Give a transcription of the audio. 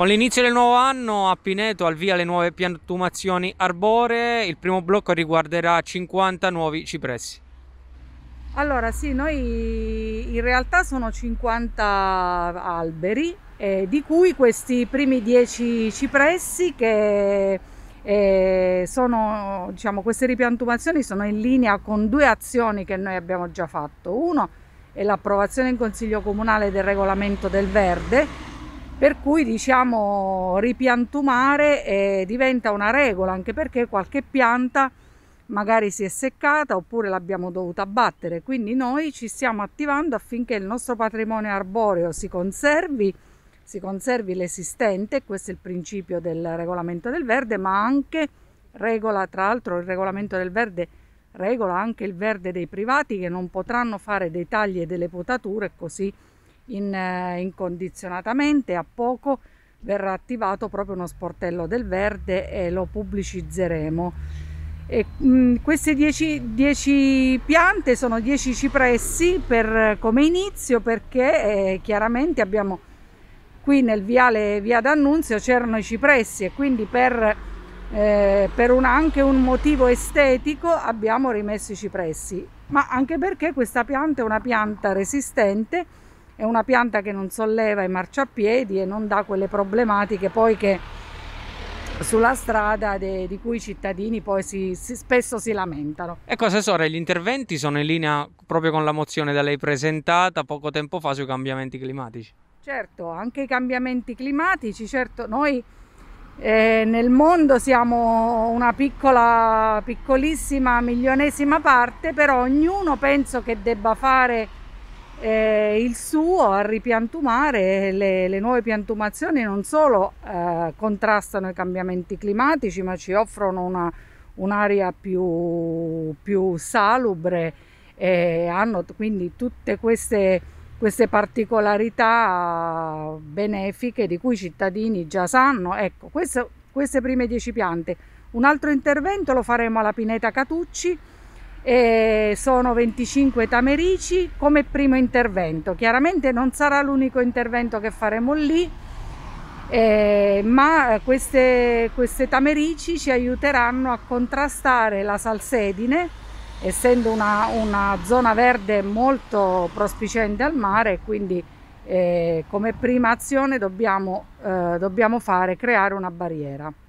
Con l'inizio del nuovo anno a Pineto al via le nuove piantumazioni arboree, il primo blocco riguarderà 50 nuovi cipressi. Allora sì, noi in realtà sono 50 alberi, eh, di cui questi primi 10 cipressi che eh, sono, diciamo, queste ripiantumazioni sono in linea con due azioni che noi abbiamo già fatto. Uno è l'approvazione in Consiglio Comunale del regolamento del verde per cui diciamo ripiantumare eh, diventa una regola anche perché qualche pianta magari si è seccata oppure l'abbiamo dovuta abbattere quindi noi ci stiamo attivando affinché il nostro patrimonio arboreo si conservi si conservi l'esistente questo è il principio del regolamento del verde ma anche regola tra l'altro il regolamento del verde regola anche il verde dei privati che non potranno fare dei tagli e delle potature così in, eh, incondizionatamente, a poco verrà attivato proprio uno sportello del verde e lo pubblicizzeremo. E, mh, mm, queste 10 piante sono 10 cipressi per, come inizio perché eh, chiaramente abbiamo qui nel viale Via d'Annunzio c'erano i cipressi e quindi per, eh, per un, anche un motivo estetico abbiamo rimesso i cipressi ma anche perché questa pianta è una pianta resistente è una pianta che non solleva i marciapiedi e non dà quelle problematiche poi che sulla strada de, di cui i cittadini poi si, si, spesso si lamentano. Ecco Assessore, gli interventi sono in linea proprio con la mozione da lei presentata poco tempo fa sui cambiamenti climatici. Certo, anche i cambiamenti climatici, certo noi eh, nel mondo siamo una piccola, piccolissima, milionesima parte, però ognuno penso che debba fare eh, il suo a ripiantumare le, le nuove piantumazioni non solo eh, contrastano i cambiamenti climatici ma ci offrono un'area un più, più, salubre e hanno quindi tutte queste, queste, particolarità benefiche di cui i cittadini già sanno ecco questo, queste prime 10 piante un altro intervento lo faremo alla pineta Catucci e sono 25 tamerici come primo intervento chiaramente non sarà l'unico intervento che faremo lì eh, ma queste, queste tamerici ci aiuteranno a contrastare la salsedine essendo una, una zona verde molto prospiciente al mare quindi eh, come prima azione dobbiamo, eh, dobbiamo fare creare una barriera